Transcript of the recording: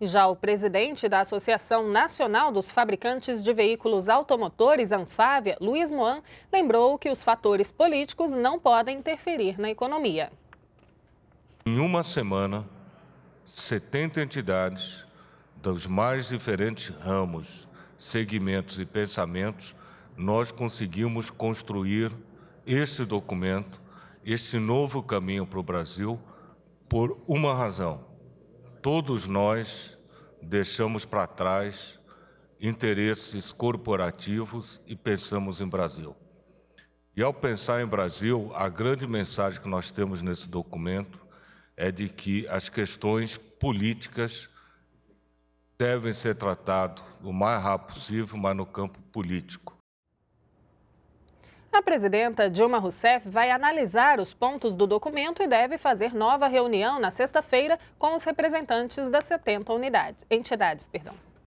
Já o presidente da Associação Nacional dos Fabricantes de Veículos Automotores, Anfávia, Luiz Moan, lembrou que os fatores políticos não podem interferir na economia. Em uma semana, 70 entidades dos mais diferentes ramos, segmentos e pensamentos, nós conseguimos construir este documento, este novo caminho para o Brasil, por uma razão todos nós deixamos para trás interesses corporativos e pensamos em Brasil. E ao pensar em Brasil, a grande mensagem que nós temos nesse documento é de que as questões políticas devem ser tratadas o mais rápido possível, mas no campo político. A presidenta Dilma Rousseff vai analisar os pontos do documento e deve fazer nova reunião na sexta-feira com os representantes das 70 unidades, entidades. Perdão.